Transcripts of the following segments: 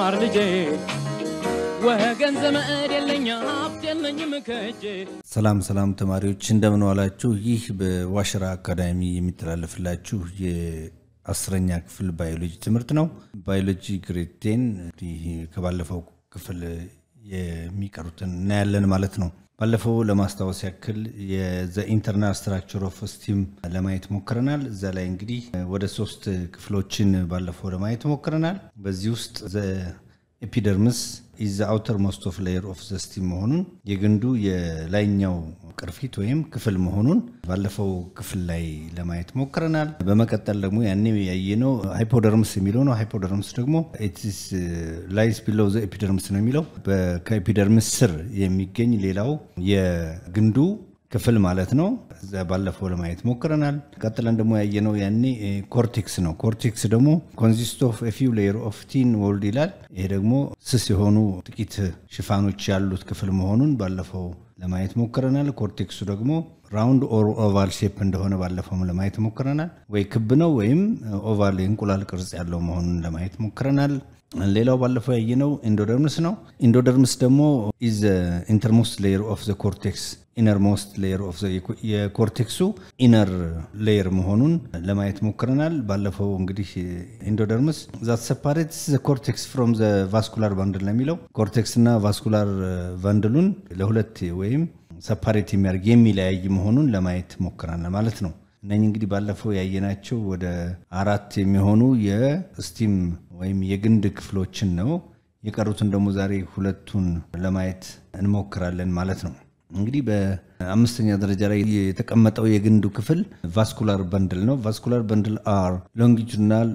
ተማር ልጄ ወገን ዘመድ የለኝ ሀብት የለኝም ሰላም ሰላም ተማሪዎች እንደምን ዋላችሁ። ይህ በዋሽራ አካዳሚ የሚተላለፍላችሁ የአስረኛ ክፍል ባዮሎጂ ትምህርት ነው። ባዮሎጂ ግሬቴን ከባለፈው ክፍል የሚቀሩትን እናያለን ማለት ነው። ባለፈው ለማስታወስ ያክል የኢንተርናል ስትራክቸር ኦፍ ስቲም ለማየት ሞክረናል። እዛ ላይ እንግዲህ ወደ ሶስት ክፍሎችን ባለፈው ለማየት ሞክረናል። በዚህ ውስጥ ኤፒደርምስ ኢዝ አውተር ሞስት ኦፍ ሌየር ኦፍ ዘ ስቲም መሆኑን የግንዱ የላይኛው ቅርፊት ወይም ክፍል መሆኑን ባለፈው ክፍል ላይ ለማየት ሞክረናል። በመቀጠል ደግሞ ያኔ ያየነው ሃይፖደርምስ የሚለው ነው። ሃይፖደርምስ ደግሞ ኢትስ ላይስ ቢሎው ዘ ኤፒደርምስ ነው የሚለው ከኤፒደርምስ ስር የሚገኝ ሌላው የግንዱ ክፍል ማለት ነው። እዛ ባለፈው ለማየት ሞክረናል። ቀጥለን ደግሞ ያየነው ያኔ ኮርቴክስ ነው። ኮርቴክስ ደግሞ ኮንዚስት ኦፍ ፊው ሌየር ኦፍ ቲን ወልድ ይላል። ይሄ ደግሞ ስስ የሆኑ ጥቂት ሽፋኖች ያሉት ክፍል መሆኑን ባለፈው ለማየት ሞክረናል። ኮርቴክሱ ደግሞ ራውንድ ኦር ኦቫል ሼፕ እንደሆነ ባለፈውም ለማየት ሞክረናል። ወይ ክብ ነው ወይም ኦቫል የእንቁላል ቅርጽ ያለው መሆኑን ለማየት ሞክረናል። ሌላው ባለፈው ያየነው ኢንዶደርምስ ነው። ኢንዶደርምስ ደግሞ ኢዝ ኢንተርሞስት ሌየር ኦፍ ዘ ኮርቴክስ ኢነርሞስት ሌየር ኦፍ የኮርቴክሱ ኢነር ሌየር መሆኑን ለማየት ሞክረናል። ባለፈው እንግዲህ ኢንዶደርምስ ዛት ዘ ኮርቴክስ ፍሮም ዘ ቫስኩላር ባንድል ነው የሚለው ኮርቴክስ እና ቫስኩላር ቫንድሉን ለሁለት ወይም ሰፓሬት የሚያደርግ የሚለያይ መሆኑን ለማየት ሞክረናል ማለት ነው። እነኝህ እንግዲህ ባለፈው ያየናቸው ወደ አራት የሚሆኑ የስቲም ወይም የግንድ ክፍሎችን ነው። የቀሩትን ደግሞ ዛሬ ሁለቱን ለማየት እንሞክራለን ማለት ነው። እንግዲህ በአምስተኛ ደረጃ ላይ የተቀመጠው የግንዱ ክፍል ቫስኩላር በንድል ነው። ቫስኩላር በንድል አር ሎንጊቱዲናል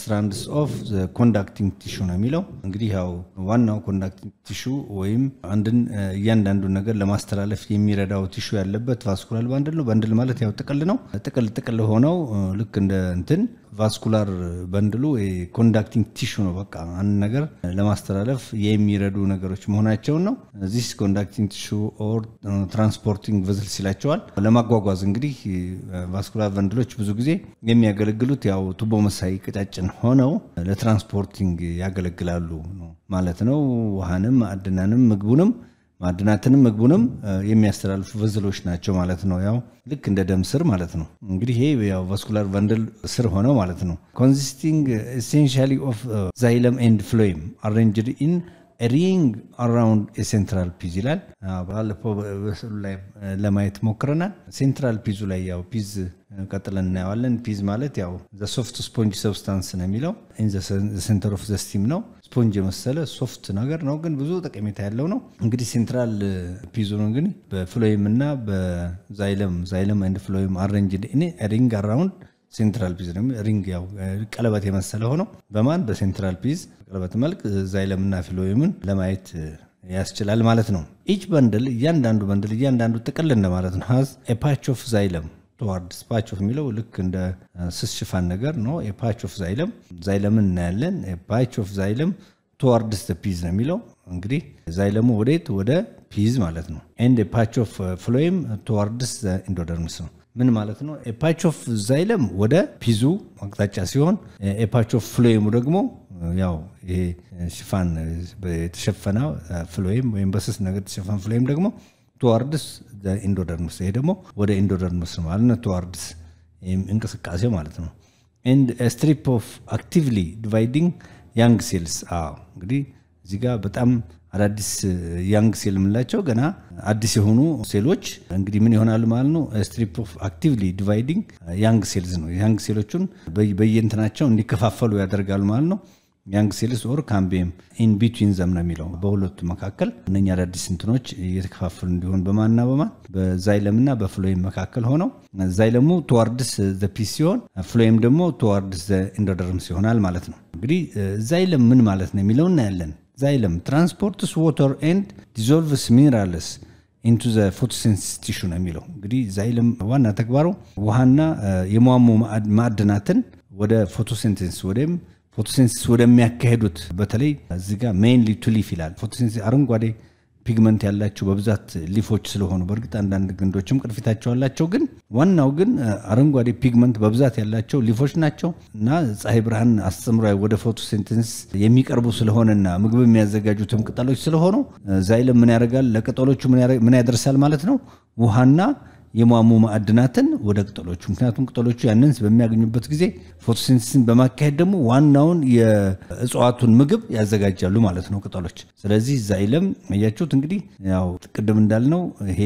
ስትራንድስ ኦፍ ኮንዳክቲንግ ቲሹ ነው የሚለው። እንግዲህ ያው ዋናው ኮንዳክቲንግ ቲሹ ወይም አንድን እያንዳንዱ ነገር ለማስተላለፍ የሚረዳው ቲሹ ያለበት ቫስኩላር ባንድል ነው። በንድል ማለት ያው ጥቅል ነው። ጥቅል ጥቅል ሆነው ልክ እንደ እንትን ቫስኩላር በንድሉ ኮንዳክቲንግ ቲሹ ነው። በቃ አንድ ነገር ለማስተላለፍ የሚረዱ ነገሮች መሆናቸውን ነው። ዚስ ኮንዳክቲንግ ቲሹ ኦር ትራንስፖርቲንግ ቨዝል ሲላቸዋል። ለማጓጓዝ እንግዲህ uh, ቫስኩላር በንድሎች ብዙ ጊዜ የሚያገለግሉት ያው ቱቦ መሳይ ቀጫጭን ሆነው ለትራንስፖርቲንግ ያገለግላሉ ማለት ነው። ውሃንም፣ አድናንም ምግቡንም ማዕድናትንም ምግቡንም የሚያስተላልፉ ቨዝሎች ናቸው ማለት ነው። ያው ልክ እንደ ደም ስር ማለት ነው። እንግዲህ ይሄ ያው ቫስኩላር ቫንደል ስር ሆነው ማለት ነው። ኮንሲስቲንግ ኤሴንሻሊ ኦፍ ዛይለም ኤንድ ፍሎይም አሬንጅድ ኢን ሪንግ አራውንድ የሴንትራል ፒዝ ይላል። ባለፈው በስሉ ላይ ለማየት ሞክረናል። ሴንትራል ፒዙ ላይ ያው ፒዝ ቀጥለን እናየዋለን። ፒዝ ማለት ያው ሶፍት ስፖንጅ ሰብስታንስ ነው የሚለው ሴንተር ኦፍ ዘ ስቲም ነው። ስፖንጅ የመሰለ ሶፍት ነገር ነው፣ ግን ብዙ ጠቀሜታ ያለው ነው። እንግዲህ ሴንትራል ፒዙን ግን በፍሎይም እና በዛይለም ዛይለም አንድ ፍሎይም አረንጅ ሪንግ አራውንድ ሴንትራል ፒዝ ነው። ሪንግ ያው ቀለበት የመሰለ ሆኖ በማን በሴንትራል ፒዝ ቀለበት መልክ እና ፍሎይምን ለማየት ያስችላል ማለት ነው። ኢች በንድል እያንዳንዱ በንድል እያንዳንዱ ጥቅል እንደማለት ነው። ሀዝ ኤፓች ኦፍ ዛይለም ቶዋርድስ ፓች ኦፍ የሚለው ልክ እንደ ስስ ሽፋን ነገር ነው የፓች ኦፍ ዛይለም ዛይለምን እናያለን ፓች ኦፍ ዛይለም ቶዋርድስ ፒዝ ነው የሚለው እንግዲህ ዛይለሙ ወዴት ወደ ፒዝ ማለት ነው ኤንድ ፓች ኦፍ ፍሎይም ቶዋርድስ ኢንዶደርምስ ነው ምን ማለት ነው ኤፓች ኦፍ ዛይለም ወደ ፒዙ አቅጣጫ ሲሆን ኤፓች ኦፍ ፍሎይሙ ደግሞ ያው ይሄ ሽፋን የተሸፈነ ፍሎይም ወይም በስስ ነገር የተሸፈነ ፍሎይም ደግሞ ቱዋርድስ ኢንዶደርምስ ይሄ ደግሞ ወደ ኢንዶደርምስ ነው ማለት ቱዋርድስ እንቅስቃሴ ማለት ነው ኤንድ ስትሪፕ ኦፍ አክቲቭሊ ዲቫይዲንግ ያንግ ሴልስ አዎ እንግዲህ እዚህ ጋር በጣም አዳዲስ ያንግ ሴል የምንላቸው ገና አዲስ የሆኑ ሴሎች እንግዲህ ምን ይሆናሉ ማለት ነው። ስትሪፕ ኦፍ አክቲቭሊ ዲቫይዲንግ ያንግ ሴልዝ ነው። ያንግ ሴሎቹን በየንትናቸው እንዲከፋፈሉ ያደርጋሉ ማለት ነው። ያንግ ሴልስ ኦር ካምቤም ኢን ቢትዊን ዘም ነው የሚለው በሁለቱ መካከል እነኛ አዳዲስ እንትኖች እየተከፋፈሉ እንዲሆን በማንና በማን በዛይለምና በፍሎይም መካከል ሆነው ዛይለሙ ቱዋርድስ ዘ ፒስ ሲሆን ፍሎይም ደግሞ ቱዋርድስ ዘ ኢንዶደርምስ ይሆናል ማለት ነው። እንግዲህ ዛይለም ምን ማለት ነው የሚለው እናያለን። ዛይለም ትራንስፖርትስ ዎተር ኤንድ ዲዞልቭስ ሚኒራልስ ኢንቱ ዘ ፎቶሲንተሲስ ቲሹ ነው የሚለው እንግዲህ ዛይለም ዋና ተግባሩ ውሃና የሟሙ ማዕድናትን ወደ ፎቶሲንተሲስ ወደም ፎቶሴንሲስ ወደሚያካሄዱት በተለይ እዚጋ ሜን ሜይንሊ ቱ ሊፍ ይላል። ፎቶሴንሲስ አረንጓዴ ፒግመንት ያላቸው በብዛት ሊፎች ስለሆኑ በእርግጥ አንዳንድ ግንዶችም ቅርፊታቸው አላቸው፣ ግን ዋናው ግን አረንጓዴ ፒግመንት በብዛት ያላቸው ሊፎች ናቸው እና ፀሐይ ብርሃን አስተምሮ ወደ ፎቶሲንተሲስ የሚቀርቡ ስለሆነና ምግብ የሚያዘጋጁትም ቅጠሎች ስለሆኑ ዛይለም ምን ያደርጋል? ለቅጠሎቹ ምን ያደርሳል ማለት ነው ውሃና የሟሙ ማዕድናትን ወደ ቅጠሎቹ ምክንያቱም ቅጠሎቹ ያንን በሚያገኙበት ጊዜ ፎቶሲንስን በማካሄድ ደግሞ ዋናውን የእጽዋቱን ምግብ ያዘጋጃሉ ማለት ነው ቅጠሎች። ስለዚህ ዛይለም ያችሁት እንግዲህ ያው ቅድም እንዳልነው ይሄ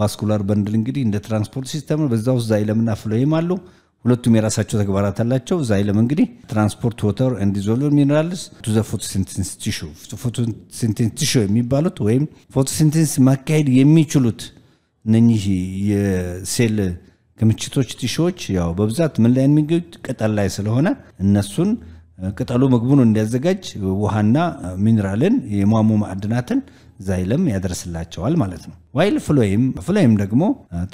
ቫስኩላር በንድል እንግዲህ እንደ ትራንስፖርት ሲስተም በዛ ውስጥ ዛይለምና ፍሎይም አሉ። ሁለቱም የራሳቸው ተግባራት አላቸው። ዛይለም እንግዲህ ትራንስፖርት ወተር ኤንድ ዲዞልቭድ ሚነራልስ ቱ ዘ ፎቶሲንቴሲስ ቲሹ የሚባሉት ወይም ፎቶሲንቴሲስ ማካሄድ የሚችሉት እነኚህ የሴል ክምችቶች ቲሾዎች ያው በብዛት ምን ላይ የሚገኙት ቅጠል ላይ ስለሆነ እነሱን ቅጠሉ ምግቡን እንዲያዘጋጅ ውሃና ሚኔራልን የሟሙ ማዕድናትን ዛይለም ያደርስላቸዋል ማለት ነው። ዋይል ፍሎይም ፍሎይም ደግሞ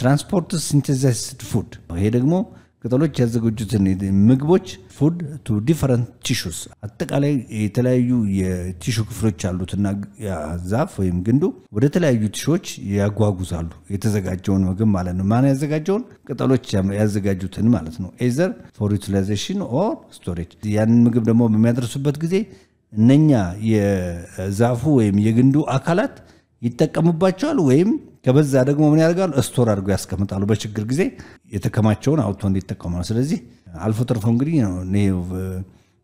ትራንስፖርት ሲንቴሳይስድ ፉድ ይሄ ደግሞ ቅጠሎች ያዘጋጁትን ምግቦች ፉድ ቱ ዲፈረንት ቲሹስ አጠቃላይ የተለያዩ የቲሹ ክፍሎች አሉትና ዛፍ ወይም ግንዱ ወደ ተለያዩ ቲሾች ያጓጉዛሉ የተዘጋጀውን ምግብ ማለት ነው። ማን ያዘጋጀውን? ቅጠሎች ያዘጋጁትን ማለት ነው። ኤዘር ፎር ዩቲላይዜሽን ኦር ስቶሬጅ። ያንን ምግብ ደግሞ በሚያደርሱበት ጊዜ እነኛ የዛፉ ወይም የግንዱ አካላት ይጠቀሙባቸዋል ወይም ከበዛ ደግሞ ምን ያደርጋሉ? እስቶር አድርገው ያስቀምጣሉ። በችግር ጊዜ የተከማቸውን አውጥቶ እንዲጠቀሙ ነው። ስለዚህ አልፎ ተርፎ እንግዲህ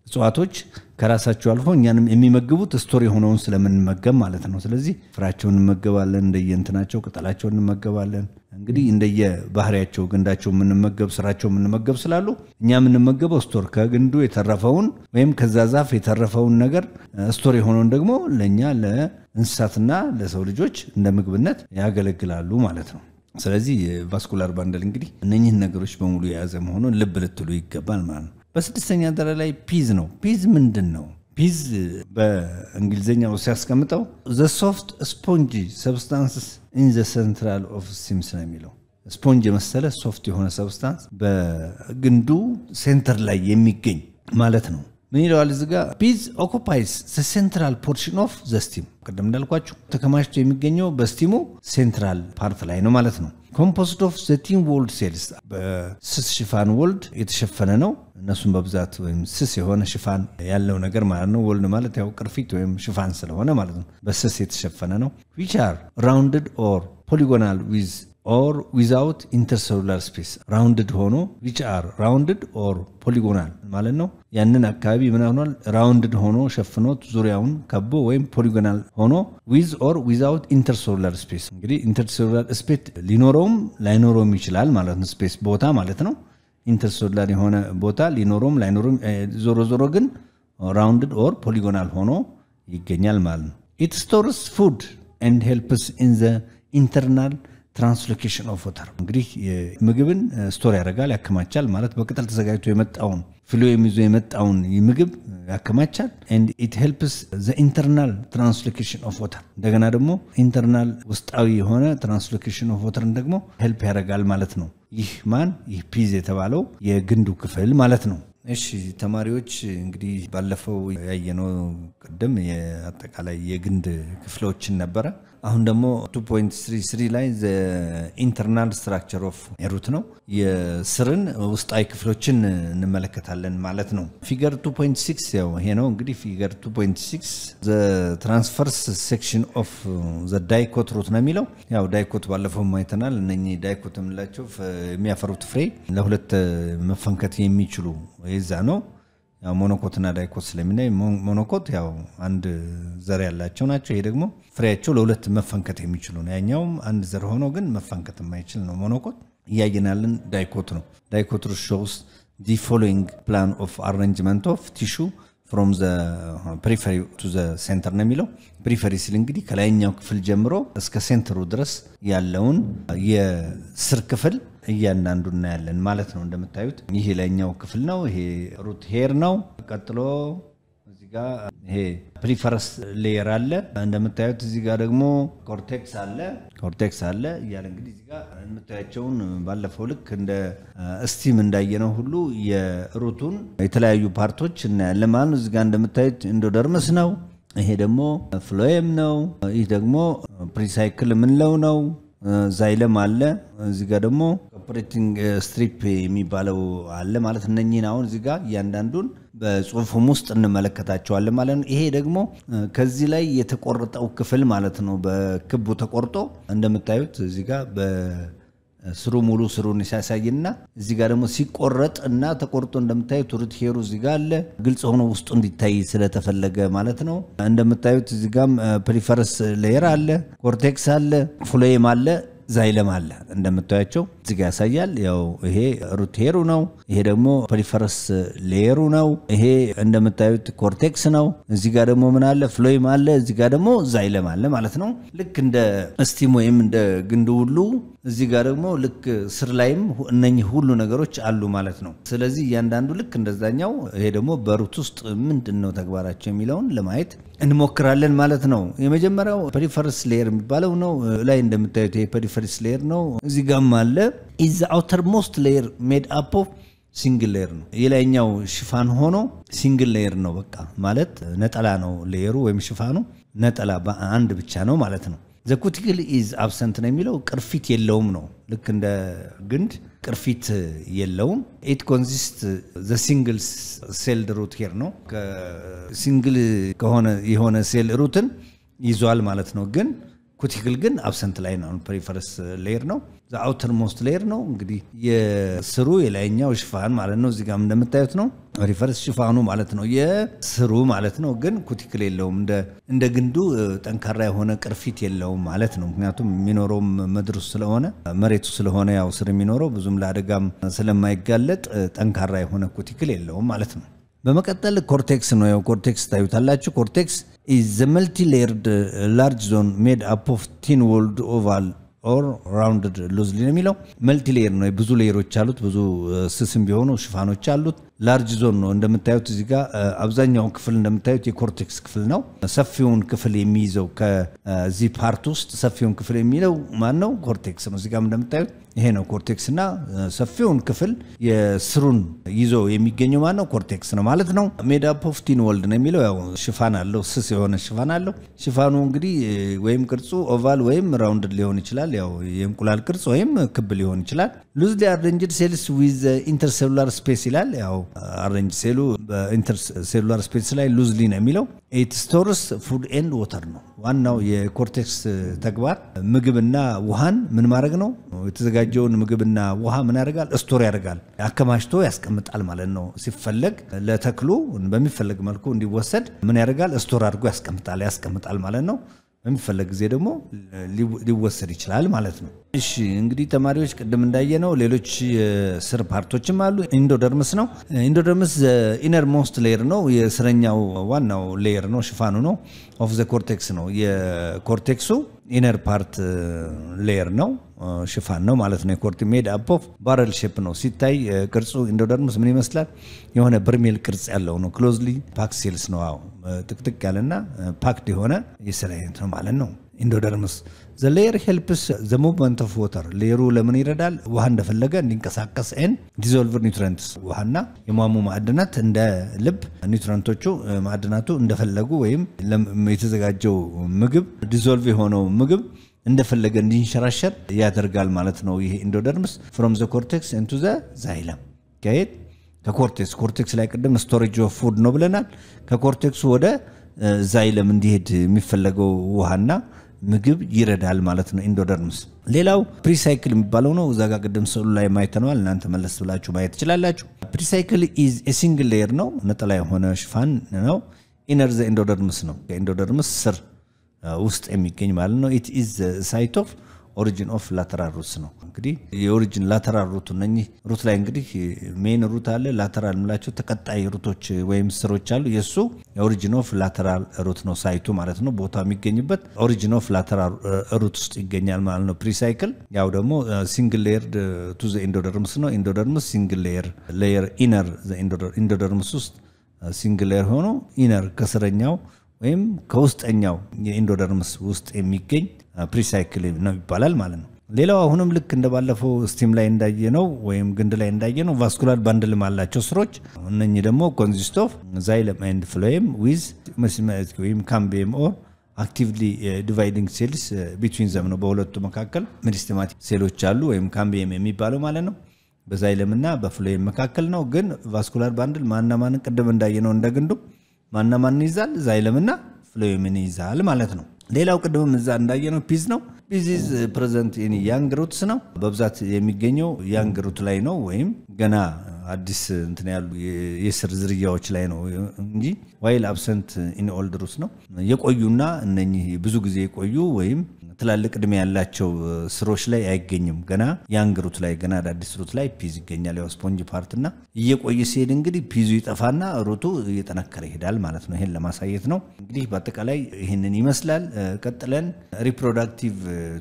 እጽዋቶች ከራሳቸው አልፎ እኛንም የሚመግቡት ስቶር የሆነውን ስለምንመገብ ማለት ነው። ስለዚህ ፍራቸውን እንመገባለን፣ እንደየእንትናቸው ቅጠላቸውን እንመገባለን። እንግዲህ እንደየባህሪያቸው ግንዳቸው የምንመገብ ስራቸው የምንመገብ ስላሉ እኛ የምንመገበው ስቶር ከግንዱ የተረፈውን ወይም ከዛ ዛፍ የተረፈውን ነገር ስቶር የሆነውን ደግሞ ለእኛ እንስሳትና ለሰው ልጆች እንደ ምግብነት ያገለግላሉ ማለት ነው። ስለዚህ ቫስኩላር ባንደል እንግዲህ እነኚህን ነገሮች በሙሉ የያዘ መሆኑን ልብ ልትሉ ይገባል ማለት ነው። በስድስተኛ ደረጃ ላይ ፒዝ ነው። ፒዝ ምንድን ነው? ፒዝ በእንግሊዝኛው ሲያስቀምጠው ዘ ሶፍት ስፖንጂ ሰብስታንስስ ኢን ዘ ሰንትራል ኦፍ ሲምስ ነው የሚለው ስፖንጅ የመሰለ ሶፍት የሆነ ሰብስታንስ በግንዱ ሴንተር ላይ የሚገኝ ማለት ነው። ምን ይለዋል እዚ ጋ ቢዝ ኦኩፓይስ ሴንትራል ፖርሽን ኦፍ ዘስቲም ቅድም እንዳልኳችሁ ተከማችቶ የሚገኘው በስቲሙ ሴንትራል ፓርት ላይ ነው ማለት ነው ኮምፖስት ኦፍ ዘቲም ወልድ ሴልስ በስስ ሽፋን ወልድ የተሸፈነ ነው እነሱም በብዛት ወይም ስስ የሆነ ሽፋን ያለው ነገር ማለት ነው ወልድ ማለት ያው ቅርፊት ወይም ሽፋን ስለሆነ ማለት ነው በስስ የተሸፈነ ነው ዊች አር ራውንድድ ኦር ፖሊጎናል ዊዝ ኦር ዊዛውት ኢንተርሰሉላር ስፔስ ራውንድድ ሆኖ ዊች አር ራውንድድ ኦር ፖሊጎናል ማለት ነው። ያንን አካባቢ ምን ሆኗል? ራውንድድ ሆኖ ሸፍኖት ዙሪያውን ከቦ ወይም ፖሊጎናል ሆኖ ዊዝ ኦር ዊዛውት ኢንተርሰሉላር ስፔስ። እንግዲህ ኢንተርሰሉላር ስፔስ ሊኖረውም ላይኖረውም ይችላል ማለት ነው። ስፔስ ቦታ ማለት ነው። ኢንተርሰሉላር የሆነ ቦታ ሊኖረውም ላይኖረውም፣ ዞሮ ዞሮ ግን ራውንድድ ኦር ፖሊጎናል ሆኖ ይገኛል ማለት ነው። ኢት ስቶርስ ፉድ ኤንድ ሄልፕስ ኢን ዘ ኢንተርናል ትራንስሎኬሽን ኦፍ ወተር እንግዲህ ምግብን ስቶር ያደርጋል፣ ያከማቻል ማለት በቅጠል ተዘጋጅቶ የመጣውን ፍሎ የሚዞ የመጣውን ምግብ ያከማቻል። ኤንድ ኢት ሄልፕስ ዘ ኢንተርናል ትራንስሎኬሽን ኦፍ ወተር እንደገና ደግሞ ኢንተርናል ውስጣዊ የሆነ ትራንስሎኬሽን ኦፍ ወተርን ደግሞ ሄልፕ ያደርጋል ማለት ነው። ይህ ማን ይህ ፒዝ የተባለው የግንዱ ክፍል ማለት ነው። እሺ ተማሪዎች እንግዲህ ባለፈው ያየነው ቅድም አጠቃላይ የግንድ ክፍሎችን ነበረ። አሁን ደግሞ 2.33 ላይ ኢንተርናል ስትራክቸር ኦፍ ሩት ነው የስርን ውስጣዊ ክፍሎችን እንመለከታለን ማለት ነው። ፊገር 2.6 ያው ይሄ ነው እንግዲህ ፊገር 2.6 ዘ ትራንስፈርስ ሴክሽን ኦፍ ዘ ዳይኮት ሩት ነው የሚለው ያው ዳይኮት ባለፈው ማይተናል። እነኚህ ዳይኮት የምንላቸው የሚያፈሩት ፍሬ ለሁለት መፈንከት የሚችሉ የዛ ነው ሞኖኮትና ዳይኮት ስለሚናይ ሞኖኮት ያው አንድ ዘር ያላቸው ናቸው። ይሄ ደግሞ ፍሬያቸው ለሁለት መፈንከት የሚችሉ ነው። ያኛውም አንድ ዘር ሆኖ ግን መፈንከት የማይችል ነው። ሞኖኮት እያየናልን ዳይኮት ነው። ዳይኮት ውስጥ ዲ ፎሎዊንግ ፕላን ኦፍ አሬንጅመንት ኦፍ ቲሹ ፍሮም ዘ ፕሪፈሪ ቱ ዘ ሴንተር ነው የሚለው። ፕሪፈሪ ሲል እንግዲህ ከላይኛው ክፍል ጀምሮ እስከ ሴንተሩ ድረስ ያለውን የስር ክፍል እያንዳንዱ እናያለን ማለት ነው። እንደምታዩት ይህ ላይኛው ክፍል ነው። ይሄ ሩት ሄር ነው። ቀጥሎ እዚህ ጋ ይሄ ፕሪፈረስ ሌየር አለ። እንደምታዩት እዚ ጋ ደግሞ ኮርቴክስ አለ ኮርቴክስ አለ እያለ እንግዲህ እዚ ጋ የምታያቸውን ባለፈው ልክ እንደ ስቲም እንዳየነው ሁሉ የሩቱን የተለያዩ ፓርቶች እናያለን ማለት ነው። እዚህ ጋ እንደምታዩት ኢንዶደርምስ ነው። ይሄ ደግሞ ፍሎየም ነው። ይህ ደግሞ ፕሪሳይክል የምንለው ነው። ዛይለም አለ። እዚህ ደግሞ ኦፕሬቲንግ ስትሪፕ የሚባለው አለ ማለት እነኚህን አሁን እዚህ ጋር እያንዳንዱን በጽሁፉም ውስጥ እንመለከታቸዋለን ማለት ነው። ይሄ ደግሞ ከዚህ ላይ የተቆረጠው ክፍል ማለት ነው። በክቡ ተቆርጦ እንደምታዩት እዚህ ጋር ስሩ ሙሉ ስሩን ሲያሳይና እዚህ ጋር ደግሞ ሲቆረጥ እና ተቆርጦ እንደምታዩት ቱርት ሄሩ እዚህ ጋር አለ። ግልጽ ሆኖ ውስጡ እንዲታይ ስለተፈለገ ማለት ነው። እንደምታዩት እዚህ ጋም ፕሪፈረስ ሌየር አለ፣ ኮርቴክስ አለ፣ ፍሎየም አለ፣ ዛይለም አለ እንደምታያቸው እዚጋ ያሳያል። ያው ይሄ ሩት ሄሩ ነው። ይሄ ደግሞ ፐሪፈረስ ሌየሩ ነው። ይሄ እንደምታዩት ኮርቴክስ ነው። እዚህ ጋር ደግሞ ምን አለ? ፍሎይም አለ። እዚህ ጋር ደግሞ ዛይለም አለ ማለት ነው። ልክ እንደ እስቲም ወይም እንደ ግንድ ሁሉ እዚህ ጋር ደግሞ ልክ ስር ላይም እነኚህ ሁሉ ነገሮች አሉ ማለት ነው። ስለዚህ እያንዳንዱ ልክ እንደዛኛው ይሄ ደግሞ በሩት ውስጥ ምንድን ነው ተግባራቸው የሚለውን ለማየት እንሞክራለን ማለት ነው። የመጀመሪያው ፐሪፈርስ ሌየር የሚባለው ነው። ላይ እንደምታዩት ይሄ ፐሪፈርስ ሌየር ነው። እዚህ ጋም አለ ኢዝ አውተርሞስት ሌየር ሜድ አፕ ኦፍ ሲንግል ሌየር ነው። የላይኛው ሽፋን ሆኖ ሲንግል ሌየር ነው። በቃ ማለት ነጠላ ነው። ሌየሩ ወይም ሽፋኑ ነጠላ አንድ ብቻ ነው ማለት ነው። ኩቲክል ኢዝ አብሰንት ነው የሚለው ቅርፊት የለውም ነው። ልክ እንደ ግንድ ቅርፊት የለውም። ኢት ኮንዚስት ዘ ሲንግል ሴልድ ሩት ሄር ነው። ሲንግል ከሆነ የሆነ ሴል ሩትን ይዟል ማለት ነው። ግን ኩቲክል ግን አብሰንት ላይ ነው። ፕሪፈረስ ሌየር ነው። አውተር ሞስት ሌየር ነው እንግዲህ የስሩ የላይኛው ሽፋን ማለት ነው። እዚህ ጋም እንደምታዩት ነው ሪፈርስ ሽፋኑ ማለት ነው የስሩ ማለት ነው። ግን ኩቲክል የለውም እንደ ግንዱ ጠንካራ የሆነ ቅርፊት የለውም ማለት ነው። ምክንያቱም የሚኖረውም ምድር ውስጥ ስለሆነ መሬቱ ስለሆነ ያው ስር የሚኖረው ብዙም ለአደጋም ስለማይጋለጥ ጠንካራ የሆነ ኩቲክል የለውም ማለት ነው። በመቀጠል ኮርቴክስ ነው። ያው ኮርቴክስ ታዩታላችሁ። ኮርቴክስ ኢዝ ዘ መልቲ ሌየርድ ላርጅ ዞን ሜድ አፕ ኦፍ ቲን ወልድ ኦቫል ኦር ራውንድድ ሉዝሊ ነው የሚለው። መልቲ ሌየር ነው፣ ብዙ ሌየሮች አሉት። ብዙ ስስም ቢሆኑ ሽፋኖች አሉት። ላርጅ ዞን ነው እንደምታዩት። እዚህ ጋር አብዛኛውን ክፍል እንደምታዩት የኮርቴክስ ክፍል ነው። ሰፊውን ክፍል የሚይዘው ከዚህ ፓርት ውስጥ ሰፊውን ክፍል የሚለው ማን ነው? ኮርቴክስ ነው። እዚህ ጋር እንደምታዩት ይሄ ነው ኮርቴክስ እና ሰፊውን ክፍል የስሩን ይዞ የሚገኘው ማለት ነው ኮርቴክስ ነው ማለት ነው። ሜዳ ፖፍቲን ወልድ ነው የሚለው ያው ሽፋን አለው፣ ስስ የሆነ ሽፋን አለው። ሽፋኑ እንግዲህ ወይም ቅርጹ ኦቫል ወይም ራውንድ ሊሆን ይችላል፣ ያው የእንቁላል ቅርጽ ወይም ክብ ሊሆን ይችላል። ሉዝሊ አረንጅድ ሴልስ ዊዝ ኢንተርሴሉላር ስፔስ ይላል። ያው አሬንጅ ሴሉ በኢንተርሴሉላር ስፔስ ላይ ሉዝሊ ነው የሚለው። ኢት ስቶርስ ፉድ ኤንድ ወተር ነው ዋናው የኮርቴክስ ተግባር ምግብና ውሃን ምን ማድረግ ነው? የተዘጋጀውን ምግብና ውሃ ምን ያደርጋል? ስቶር ያደርጋል፣ አከማችቶ ያስቀምጣል ማለት ነው። ሲፈለግ ለተክሉ በሚፈለግ መልኩ እንዲወሰድ ምን ያደርጋል? ስቶር አድርጎ ያስቀምጣል ያስቀምጣል ማለት ነው። በሚፈለግ ጊዜ ደግሞ ሊወሰድ ይችላል ማለት ነው። እሺ እንግዲህ ተማሪዎች ቅድም ነው ሌሎች የስር ፓርቶችም አሉ። ኢንዶደርምስ ነው። ኢንዶደርምስ ኢነር ሞስት ሌየር ነው። የስረኛው ዋናው ሌየር ነው፣ ሽፋኑ ነው። ኦፍ ዘ ኮርቴክስ ነው። የኮርቴክሱ ኢነር ፓርት ሌየር ነው፣ ሽፋን ነው ማለት ነው። የኮርቲ ሜድ አፕ ኦፍ ባረል ሼፕ ነው። ሲታይ ቅርጹ ኢንዶደርምስ ምን ይመስላል? የሆነ በርሜል ቅርጽ ያለው ነው። ክሎዝሊ ፓክ ሴልስ ነው። አዎ ጥቅጥቅ ያለና ፓክድ የሆነ የስር አይነት ነው ማለት ነው ኢንዶደርምስ ዘሌየር ሄልፕስ ዘ ሙቭመንት ኦፍ ወተር ሌየሩ ለምን ይረዳል? ውሃ እንደፈለገ እንዲንቀሳቀስ ኤን ዲዞልቭር ኒውትረንትስ ውሃና የሟሙ ማዕድናት እንደ ልብ ኒውትረንቶቹ ማዕድናቱ እንደፈለጉ ወይም የተዘጋጀው ምግብ ዲዞልቭ የሆነው ምግብ እንደፈለገ እንዲንሸራሸር ያደርጋል ማለት ነው። ይሄ ኢንዶደርምስ ፍሮም ዘ ኮርቴክስ ኢንቱ ዘ ዛይለም ከየት ከኮርቴክስ ኮርቴክስ ላይ ቅድም ስቶሬጅ ኦፍ ፉድ ነው ብለናል። ከኮርቴክሱ ወደ ዛይለም እንዲሄድ የሚፈለገው ውሃና ምግብ ይረዳል ማለት ነው ኢንዶደርምስ። ሌላው ፕሪሳይክል የሚባለው ነው። እዛ ጋ ቅድም ስዕሉ ላይ ማይተነዋል። እናንተ መለስ ብላችሁ ማየት ትችላላችሁ። ፕሪሳይክል ኢዝ ሲንግል ሌየር ነው፣ ነጠላ የሆነ ሽፋን ነው። ኢነር ዘ ኢንዶደርምስ ነው፣ ከኢንዶደርምስ ስር ውስጥ የሚገኝ ማለት ነው። ኢት ኢዝ ሳይት ኦፍ ኦሪጂን ኦፍ ላተራል ሩትስ ነው። እንግዲህ የኦሪጅን ላተራል ሩት እነኚህ ሩት ላይ እንግዲህ ሜን ሩት አለ ላተራል የምላቸው ተቀጣይ ሩቶች ወይም ስሮች አሉ። የእሱ ኦሪጅን ኦፍ ላተራል ሩት ነው ሳይቱ ማለት ነው። ቦታ የሚገኝበት ኦሪጂን ኦፍ ላተራል ሩት ውስጥ ይገኛል ማለት ነው። ፕሪሳይክል ያው ደግሞ ሲንግል ሌየር ቱ ዘ ኢንዶደርምስ ነው። ኢንዶደርምስ ሲንግል ሌየር ሌየር ኢነር ኢንዶደርምስ ውስጥ ሌየር ሆኖ ኢነር ከስረኛው ወይም ከውስጠኛው የኢንዶደርምስ ውስጥ የሚገኝ ፕሪሳይክል ነው ይባላል ማለት ነው። ሌላው አሁንም ልክ እንደባለፈው ስቲም ላይ እንዳየ ነው ወይም ግንድ ላይ እንዳየ ነው ቫስኩላር ባንድልም አላቸው ስሮች። እነኚህ ደግሞ ኮንዚስት ኦፍ ዛይለም ኤንድ ፍሎኤም ዊዝ መስመት ወይም ካምቢየም ኦር አክቲቭሊ ዲቫይዲንግ ሴልስ ቢትዊን ዘም ነው። በሁለቱ መካከል ሜሪስቴማቲክ ሴሎች አሉ ወይም ካምቢየም የሚባለው ማለት ነው። በዛይለም እና በፍሎኤም መካከል ነው። ግን ቫስኩላር ባንድል ማና ማንን ቅድም እንዳየ ነው እንደ ግንዱ ማና ማንን ይዛል? ዛይለምና ፍሎኤምን ይዛል ማለት ነው። ሌላው ቅድምም እዛ እንዳየ ነው ፒዝ ነው። ዲዚዝ ፕሬዘንት ኢን ያንግ ሩትስ ነው። በብዛት የሚገኘው ያንግ ሩት ላይ ነው ወይም ገና አዲስ eh, እንትን ያሉ የስር ዝርያዎች ላይ ነው eh, እንጂ ዋይል አብሰንት ኢን ኦልድ ሩትስ ነው። የቆዩና እነኚህ ብዙ ጊዜ የቆዩ ወይም ትላልቅ እድሜ ያላቸው ስሮች ላይ አይገኝም። ገና ያንግ ሩት ላይ ገና አዳዲስ ሩት ላይ ፒዝ ይገኛል። ያው ስፖንጅ ፓርት እና እየቆየ ሲሄድ እንግዲህ ፒዙ ይጠፋና ሩቱ እየጠነከረ ይሄዳል ማለት ነው። ይሄን ለማሳየት ነው እንግዲህ በአጠቃላይ ይህንን ይመስላል። ቀጥለን ሪፕሮዳክቲቭ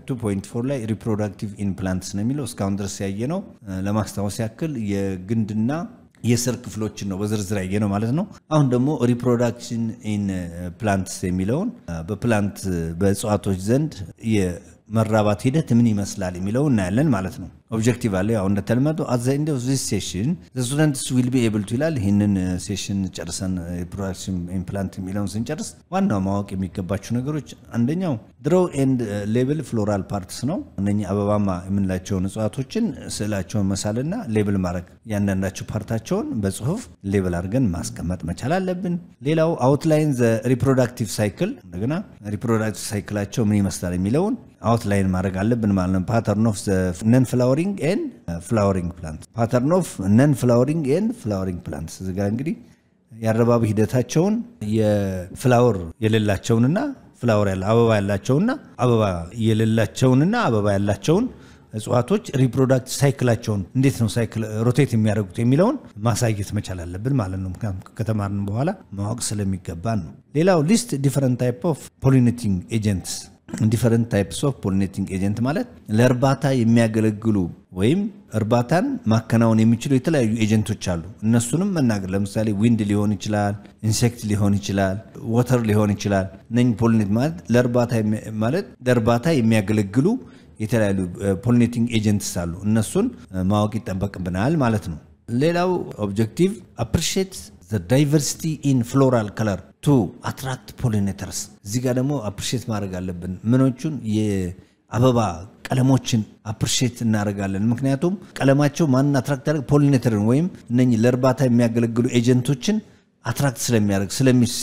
2.4 ላይ ሪፕሮዳክቲቭ ኢምፕላንትስ ነው የሚለው እስካሁን ድረስ ያየ ነው። ለማስታወስ ያክል የግንድና የስር ክፍሎችን ነው በዝርዝር ያየ ነው ማለት ነው። አሁን ደግሞ ሪፕሮዳክሽን ኢን ፕላንትስ የሚለውን በፕላንት በእጽዋቶች ዘንድ መራባት ሂደት ምን ይመስላል የሚለው እናያለን ማለት ነው። ኦብጀክቲቭ አለ። ያው እንደተለመደው አት ዘ ኤንድ ኦፍ ዚስ ሴሽን ዘ ስቱደንትስ ዊል ቢ ኤብል ቱ ይላል። ይህንን ሴሽን ጨርሰን የፕሮዳክሽን ኢምፕላንት የሚለውን ስንጨርስ ዋናው ማወቅ የሚገባቸው ነገሮች አንደኛው ድሮ ኤንድ ሌብል ፍሎራል ፓርትስ ነው። እነ አበባማ የምንላቸውን እጽዋቶችን ስዕላቸውን መሳልና ሌብል ማድረግ ያንዳንዳቸው ፓርታቸውን በጽሁፍ ሌብል አድርገን ማስቀመጥ መቻል አለብን። ሌላው አውትላይን ዘ ሪፕሮዳክቲቭ ሳይክል እንደገና ሪፕሮዳክቲቭ ሳይክላቸው ምን ይመስላል የሚለውን አውትላይን ማድረግ አለብን ማለት ነው። ፓተርን ኦፍ ነን ፍላወሪንግ ኤን ፍላወሪንግ ፕላንት ፓተርን ኦፍ ነን ፍላወሪንግ ኤን ፍላወሪንግ ፕላንት እዚህ ጋር እንግዲህ የአረባቢ ሂደታቸውን የፍላወር የሌላቸውንና ፍላወር ያለ አበባ ያላቸውና አበባ የሌላቸውንና አበባ ያላቸውን እጽዋቶች ሪፕሮዳክት ሳይክላቸውን እንዴት ነው ሳይክል ሮቴት የሚያደርጉት የሚለውን ማሳየት መቻል አለብን ማለት ነው። ምክንያቱም ከተማርን በኋላ ማወቅ ስለሚገባን ነው። ሌላው ሊስት ዲፈረንት ታይፕ ኦፍ ፖሊኔቲንግ ኤጀንትስ ዲፈረንት ታይፕስ ኦፍ ፖሊኔቲንግ ኤጀንት ማለት ለእርባታ የሚያገለግሉ ወይም እርባታን ማከናወን የሚችሉ የተለያዩ ኤጀንቶች አሉ። እነሱንም መናገር ለምሳሌ ዊንድ ሊሆን ይችላል፣ ኢንሴክት ሊሆን ይችላል፣ ወተር ሊሆን ይችላል። እነ ፖሊኔት ማለት ለእርባታ ማለት ለእርባታ የሚያገለግሉ የተለያዩ ፖሊኔቲንግ ኤጀንትስ አሉ። እነሱን ማወቅ ይጠበቅብናል ማለት ነው። ሌላው ኦብጀክቲቭ ዘ ዳይቨርሲቲ ኢን ፍሎራል ከለር ቱ አትራክት ፖሊኔተርስ እዚህ ጋር ደግሞ አፕሪሼት ማድረግ አለብን። ምኖቹን የአበባ ቀለሞችን አፕሪሼት እናደርጋለን። ምክንያቱም ቀለማቸው ማንን አትራክት ያደርግ ፖሊኔተርን ወይም እነ ለእርባታ የሚያገለግሉ ኤጀንቶችን አትራክት ስለሚያደርግ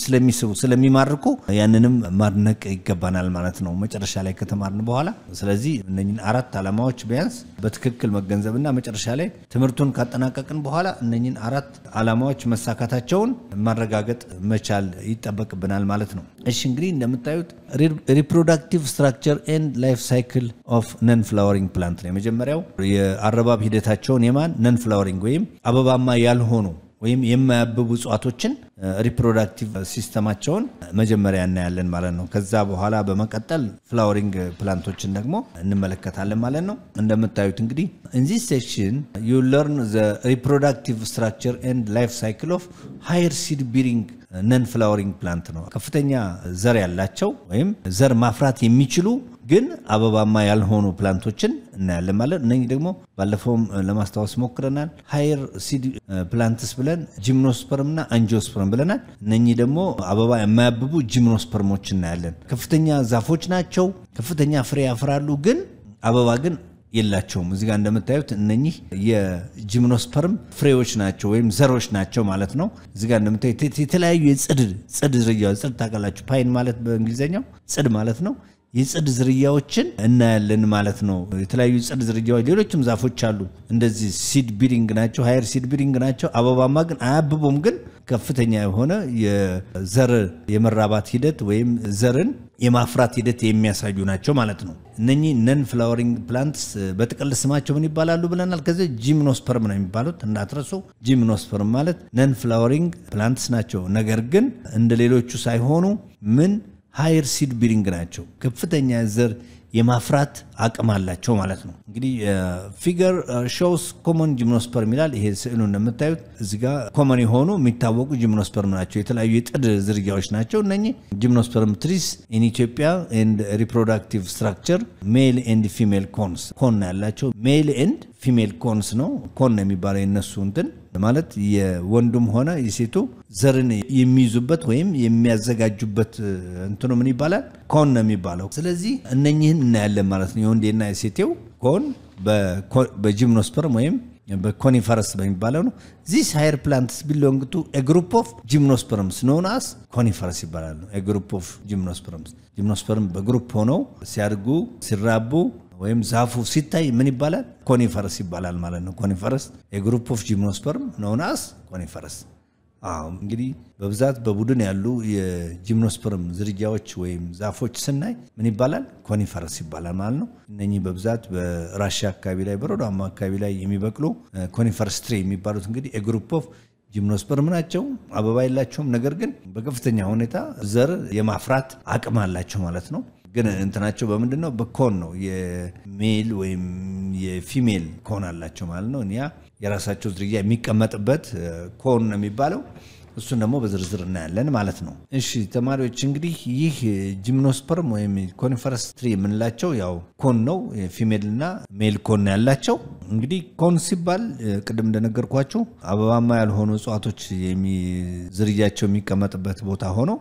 ስለሚስቡ ስለሚማርኩ ያንንም ማድነቅ ይገባናል ማለት ነው መጨረሻ ላይ ከተማርን በኋላ። ስለዚህ እነኝን አራት ዓላማዎች ቢያንስ በትክክል መገንዘብና መጨረሻ ላይ ትምህርቱን ካጠናቀቅን በኋላ እነኝን አራት ዓላማዎች መሳካታቸውን ማረጋገጥ መቻል ይጠበቅብናል ማለት ነው። እሺ እንግዲህ እንደምታዩት ሪፕሮዳክቲቭ ስትራክቸር ኤንድ ላይፍ ሳይክል ኦፍ ነን ፍላወሪንግ ፕላንት ነው የመጀመሪያው የአረባብ ሂደታቸውን የማን ነን ፍላወሪንግ ወይም አበባማ ያልሆኑ ወይም የማያብቡ እጽዋቶችን ሪፕሮዳክቲቭ ሲስተማቸውን መጀመሪያ እናያለን ማለት ነው። ከዛ በኋላ በመቀጠል ፍላወሪንግ ፕላንቶችን ደግሞ እንመለከታለን ማለት ነው። እንደምታዩት እንግዲህ ኢንዚስ ሴክሽን ዩ ለርን ዘ ሪፕሮዳክቲቭ ስትራክቸር ኤንድ ላይፍ ሳይክል ኦፍ ሃየር ሲድ ቢሪንግ ነን ፍላወሪንግ ፕላንት ነው። ከፍተኛ ዘር ያላቸው ወይም ዘር ማፍራት የሚችሉ ግን አበባማ ያልሆኑ ፕላንቶችን እናያለን ማለት እነህ ደግሞ ባለፈውም ለማስታወስ ሞክረናል። ሃይር ሲድ ፕላንትስ ብለን ጂምኖስፐርም እና አንጂኦስፐርም ብለናል። እነኚህ ደግሞ አበባ የማያብቡ ጂምኖስፐርሞች እናያለን። ከፍተኛ ዛፎች ናቸው። ከፍተኛ ፍሬ ያፍራሉ ግን አበባ ግን የላቸውም። እዚህ ጋር እንደምታዩት እነኚህ የጂምኖስፐርም ፍሬዎች ናቸው ወይም ዘሮች ናቸው ማለት ነው። እዚህ ጋር እንደምታዩት የተለያዩ የጽድ ጽድ ዝርያ ጽድ ታውቃላችሁ። ፓይን ማለት በእንግሊዝኛው ጽድ ማለት ነው። የጽድ ዝርያዎችን እናያለን ማለት ነው። የተለያዩ የጽድ ዝርያዎች ሌሎችም ዛፎች አሉ። እንደዚህ ሲድ ቢሪንግ ናቸው፣ ሀየር ሲድ ቢሪንግ ናቸው። አበባማ ግን አያብቡም፣ ግን ከፍተኛ የሆነ የዘር የመራባት ሂደት ወይም ዘርን የማፍራት ሂደት የሚያሳዩ ናቸው ማለት ነው። እነኚህ ነን ፍላወሪንግ ፕላንትስ በጥቅል ስማቸው ምን ይባላሉ ብለናል። ከዚ ጂምኖስፐርም ነው የሚባሉት እንዳትረሱ። ጂምኖስፐርም ማለት ነን ፍላወሪንግ ፕላንትስ ናቸው። ነገር ግን እንደ ሌሎቹ ሳይሆኑ ምን ሃየር ሲድ ቢሪንግ ናቸው። ከፍተኛ ዘር የማፍራት አቅም አላቸው ማለት ነው። እንግዲህ ፊገር ሾውስ ኮመን ጂምኖስፐርም ይላል። ይሄ ስዕሉ እንደምታዩት እዚጋ ኮመን የሆኑ የሚታወቁ ጂምኖስፐርም ናቸው። የተለያዩ የጥድ ዝርያዎች ናቸው። እነኚህ ጂምኖስፐርም ትሪስ ኢን ኢትዮጵያ ኤንድ ሪፕሮዳክቲቭ ስትራክቸር ሜል ኤንድ ፊሜል ኮንስ ኮን ያላቸው ሜል ኤንድ ፊሜል ኮንስ ነው። ኮን የሚባለው የነሱ እንትን ማለት የወንዱም ሆነ የሴቱ ዘርን የሚይዙበት ወይም የሚያዘጋጁበት እንትኑ ምን ይባላል? ኮን ነው የሚባለው። ስለዚህ እነኚህን እናያለን ማለት ነው። የወንዴና የሴቴው ኮን በጂምኖስፐርም ወይም በኮኒፈረስ በሚባለው ነው። ዚስ ሃየር ፕላንትስ ቢሎንግ ቱ ግሩፕ ኦፍ ጂምኖስፐርምስ ኖን አስ ኮኒፈረስ ይባላሉ። ግሩፕ ኦፍ ጂምኖስፐርምስ ጂምኖስፐርም በግሩፕ ሆነው ሲያድጉ ሲራቡ ወይም ዛፉ ሲታይ ምን ይባላል? ኮኒፈረስ ይባላል ማለት ነው። ኮኒፈረስ ግሩፕ ኦፍ ጂምኖስፐርም ኖን አስ ኮኒፈረስ እንግዲህ በብዛት በቡድን ያሉ የጂምኖስፐርም ዝርያዎች ወይም ዛፎች ስናይ ምን ይባላል? ኮኒፈረስ ይባላል ማለት ነው። እነኚህ በብዛት በራሽያ አካባቢ ላይ በረዶማ አካባቢ ላይ የሚበቅሉ ኮኒፈረስ ትሪ የሚባሉት እንግዲህ የግሩፕ ኦፍ ጂምኖስፐርም ናቸው። አበባ የላቸውም፣ ነገር ግን በከፍተኛ ሁኔታ ዘር የማፍራት አቅም አላቸው ማለት ነው። ግን እንትናቸው በምንድን ነው? በኮን ነው። የሜል ወይም የፊሜል ኮን አላቸው ማለት ነው። የራሳቸው ዝርያ የሚቀመጥበት ኮን ነው የሚባለው። እሱን ደግሞ በዝርዝር እናያለን ማለት ነው። እሺ ተማሪዎች እንግዲህ ይህ ጂምኖስፐርም ወይም ኮኒፈረስ ትሪ የምንላቸው ያው ኮን ነው፣ ፊሜል እና ሜል ኮን ያላቸው። እንግዲህ ኮን ሲባል ቅድም እንደነገርኳቸው አበባማ ያልሆኑ እጽዋቶች ዝርያቸው የሚቀመጥበት ቦታ ሆኖ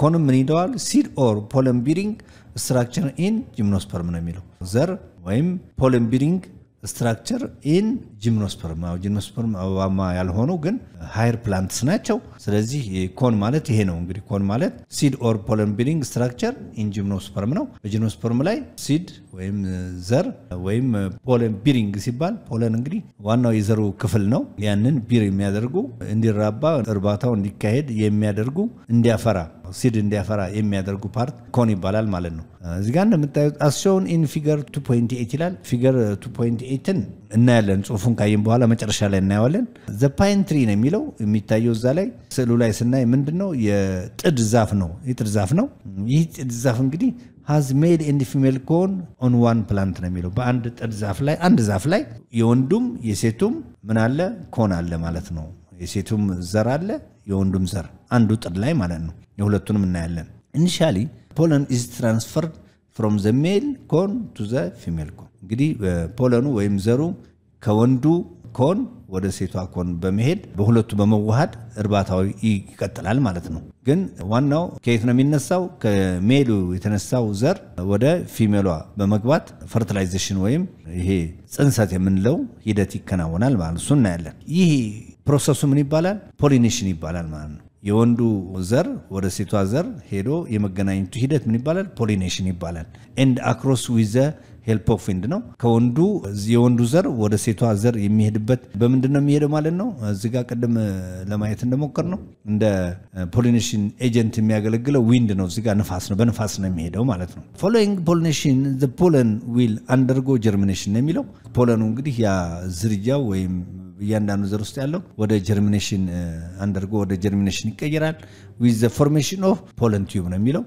ኮንም ምን ይለዋል? ሲድ ኦር ፖለን ቢሪንግ ስትራክቸር ኢን ጂምኖስፐርም ነው የሚለው ዘር ወይም ፖለን ቢሪንግ ስትራክቸር ኢን ጂምኖስፐርም። ጂምኖስፐርም አበባማ ያልሆኑ ግን ሃይር ፕላንትስ ናቸው። ስለዚህ ኮን ማለት ይሄ ነው። እንግዲህ ኮን ማለት ሲድ ኦር ፖለን ቢዲንግ ስትራክቸር ኢን ጂምኖስፐርም ነው። በጂምኖስፐርም ላይ ሲድ ወይም ዘር ወይም ፖለን ቢሪንግ ሲባል ፖለን እንግዲህ ዋናው የዘሩ ክፍል ነው። ያንን ቢር የሚያደርጉ እንዲራባ፣ እርባታው እንዲካሄድ የሚያደርጉ እንዲያፈራ ሲድ እንዲያፈራ የሚያደርጉ ፓርት ኮን ይባላል ማለት ነው። እዚጋ እንደምታዩት አስሾውን ኢን ፊገር 2.8 ይላል። ፊገር 2.8 ኤትን እናያለን። ጽሁፉን ካየን በኋላ መጨረሻ ላይ እናየዋለን። ዘ ፓይን ትሪ ነው የሚለው የሚታየው እዛ ላይ ስዕሉ ላይ ስናይ ምንድን ነው የጥድ ዛፍ ነው የጥድ ዛፍ ነው። ይህ ጥድ ዛፍ እንግዲህ ሃዝ ሜድ ኤንድ ፊሜል ኮን ኦን ዋን ፕላንት ነው የሚለው በአንድ ጥድ ዛፍ ላይ አንድ ዛፍ ላይ የወንዱም የሴቱም ምን አለ ኮን አለ ማለት ነው። የሴቱም ዘር አለ የወንዱም ዘር አንዱ ጥድ ላይ ማለት ነው። የሁለቱንም እናያለን። ኢኒሻሊ ፖለን ኢዝ ትራንስፈርድ ፍሮም ዘ ሜል ኮን ቱ ዘ ፊሜል ኮን። እንግዲህ ፖለኑ ወይም ዘሩ ከወንዱ ኮን ወደ ሴቷ ኮን በመሄድ በሁለቱ በመዋሃድ እርባታው ይቀጥላል ማለት ነው። ግን ዋናው ከየት ነው የሚነሳው? ከሜሉ የተነሳው ዘር ወደ ፊሜሏ በመግባት ፈርቲላይዜሽን ወይም ይሄ ጽንሰት የምንለው ሂደት ይከናወናል ማለት እሱ እናያለን። ይህ ፕሮሰሱ ምን ይባላል? ፖሊኔሽን ይባላል ማለት ነው። የወንዱ ዘር ወደ ሴቷ ዘር ሄዶ የመገናኘቱ ሂደት ምን ይባላል? ፖሊኔሽን ይባላል። ኤንድ አክሮስ ዊዘ ሄልፕ ኦፍ ዊንድ ነው። ከወንዱ የወንዱ ዘር ወደ ሴቷ ዘር የሚሄድበት በምንድን ነው የሚሄደው ማለት ነው። እዚ ጋር ቅድም ለማየት እንደሞከር ነው እንደ ፖሊኔሽን ኤጀንት የሚያገለግለው ዊንድ ነው። እዚህ ጋር ነፋስ ነው፣ በነፋስ ነው የሚሄደው ማለት ነው። ፎሎዊንግ ፖሊኔሽን ፖለን ዊል አንደርጎ ጀርሚኔሽን ነው የሚለው ፖለኑ እንግዲህ ያ ዝርያው ወይም እያንዳንዱ ዘር ውስጥ ያለው ወደ ጀርሚኔሽን አንደርጎ ወደ ጀርሚኔሽን ይቀየራል። ዊዝ ፎርሜሽን ኦፍ ፖለን ቲዩብ ነው የሚለው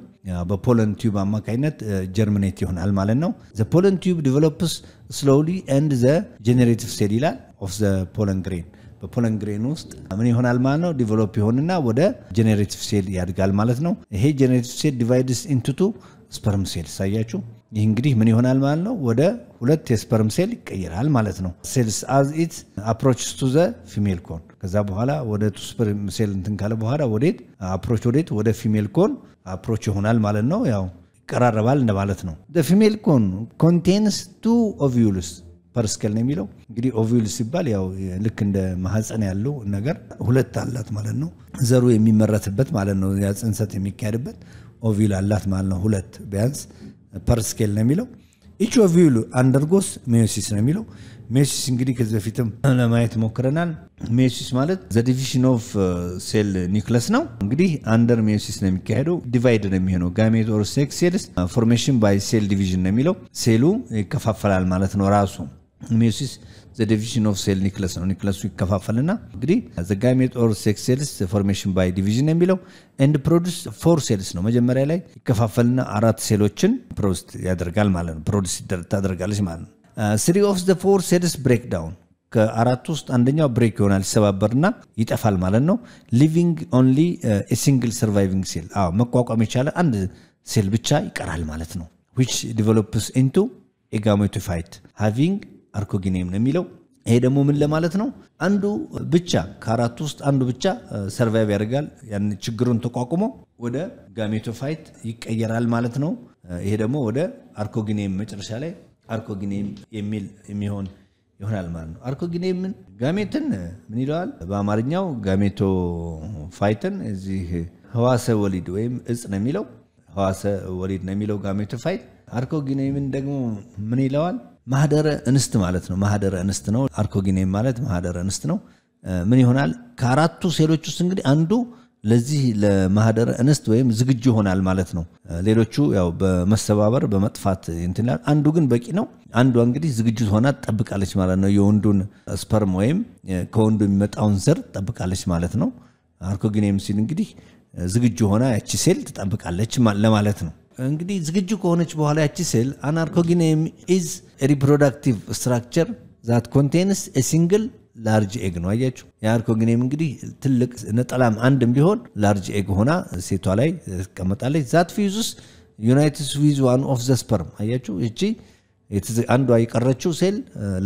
በፖለን ቲዩብ አማካኝነት ጀርሚኔት ይሆናል ማለት ነው። ዘ ፖለን ቲዩብ ዲቨሎፕስ ስሎውሊ ኤንድ ዘ ጀኔሬቲቭ ስቴድ ይላል ኦፍ ዘ ፖለን ግሬን በፖለን ግሬን ውስጥ ምን ይሆናል ማለት ነው? ዲቨሎፕ ይሆንና ወደ ጄኔሬቲቭ ሴል ያድጋል ማለት ነው። ይሄ ጄኔሬቲቭ ሴል ዲቫይድስ ኢንቱ ቱ ስፐርም ሴል ሳያችሁ ይህ እንግዲህ ምን ይሆናል ማለት ነው? ወደ ሁለት የስፐርም ሴል ይቀይራል ማለት ነው። ሴልስ አዝ ኢት አፕሮችስ ቱ ዘ ፊሜል ኮን። ከዛ በኋላ ወደ ቱ ስፐርም ሴል እንትን ካለ በኋላ ወዴት አፕሮች ወዴት ወደ ፊሜል ኮን አፕሮች ይሆናል ማለት ነው። ያው ይቀራረባል እንደማለት ነው። ፊሜል ኮን ኮንቴንስ ቱ ኦቪዩልስ ፐርስኬል ነው የሚለው እንግዲህ ኦቪዩልስ ሲባል ያው ልክ እንደ ማህፀን ያለው ነገር ሁለት አላት ማለት ነው። ዘሩ የሚመረትበት ማለት ነው። ያ ጽንሰት የሚካሄድበት ኦቪል አላት ማለት ነው። ሁለት ቢያንስ ፐርስኬል ነው የሚለው ኢች ኦፍ ዩ አንደርጎስ ሜዮሲስ ነው የሚለው ሜዮሲስ እንግዲህ ከዚህ በፊትም ለማየት ሞክረናል ሜዮሲስ ማለት ዘ ዲቪዥን ኦፍ ሴል ኒክለስ ነው እንግዲህ አንደር ሜዮሲስ ነው የሚካሄደው ዲቫይድ ነው የሚሆነው ጋሜት ኦር ሴክስ ሴልስ ፎርሜሽን ባይ ሴል ዲቪዥን ነው የሚለው ሴሉ ይከፋፈላል ማለት ነው ራሱ ሜዮሲስ ዲቪዥን ኦፍ ሴል ኒክለስ ነው። ኒክለሱ ይከፋፈልና እንግዲህ ዘ ጋሜት ኦር ሴክስ ሴልስ ፎርሜሽን ባይ ዲቪዥን የሚለው ኤንድ ፕሮዲስ ፎር ሴልስ ነው። መጀመሪያ ላይ ይከፋፈልና አራት ሴሎችን ፕሮዲስ ያደርጋል ማለት ነው። ፕሮዲስ ታደርጋለች ማለት ነው። ስሪ ኦፍ ዘ ፎር ሴልስ ብሬክ ዳውን ከአራት ውስጥ አንደኛው ብሬክ ይሆናል፣ ይሰባበርና ይጠፋል ማለት ነው። ሊቪንግ ኦንሊ ሲንግል ሰርቫይቪንግ ሴል መቋቋም የቻለ አንድ ሴል ብቻ ይቀራል ማለት ነው። ዊች ዲቨሎፕስ ኢንቱ ኤጋሜቶፋይት ሃቪንግ አርኮጊኔም ነው የሚለው። ይሄ ደግሞ ምን ለማለት ነው? አንዱ ብቻ ከአራት ውስጥ አንዱ ብቻ ሰርቫይቭ ያደርጋል። ያን ችግሩን ተቋቁሞ ወደ ጋሜቶፋይት ይቀየራል ማለት ነው። ይሄ ደግሞ ወደ አርኮጊኔም መጨረሻ ላይ አርኮጊኔም የሚል የሚሆን ይሆናል ማለት ነው። አርኮጊኔምን ጋሜትን ምን ይለዋል? በአማርኛው ጋሜቶ ፋይትን እዚህ ህዋሰ ወሊድ ወይም እጽ ነው የሚለው ህዋሰ ወሊድ ነው የሚለው ጋሜቶ ፋይት። አርኮጊኔምን ደግሞ ምን ይለዋል? ማህደረ እንስት ማለት ነው። ማህደረ እንስት ነው። አርኮጊኔም ማለት ማህደረ እንስት ነው። ምን ይሆናል? ከአራቱ ሴሎች ውስጥ እንግዲህ አንዱ ለዚህ ለማህደረ እንስት ወይም ዝግጁ ይሆናል ማለት ነው። ሌሎቹ ያው በመሰባበር በመጥፋት እንትን ይላል። አንዱ ግን በቂ ነው። አንዷ እንግዲህ ዝግጁ ሆና ትጠብቃለች ማለት ነው። የወንዱን ስፐርም ወይም ከወንዱ የሚመጣውን ዘር ትጠብቃለች ማለት ነው። አርኮጊኔም ሲል እንግዲህ ዝግጁ ሆና ያቺ ሴል ትጠብቃለች ለማለት ነው። እንግዲህ ዝግጁ ከሆነች በኋላ ያቺ ሴል አናርኮጊኔም ኢዝ ሪፕሮዳክቲቭ ስትራክቸር ዛት ኮንቴንስ ሲንግል ላርጅ ኤግ ነው። አያችሁ የአርኮግኔም እንግዲህ ትልቅ ነጠላም አንድም ቢሆን ላርጅ ኤግ ሆና ሴቷ ላይ ትቀመጣለች። ዛት ፊዩዝስ ዩናይትድ ዊዝ ዋን ኦፍ ዘ ስፐርም። አያችሁ እቺ አንዷ የቀረችው ሴል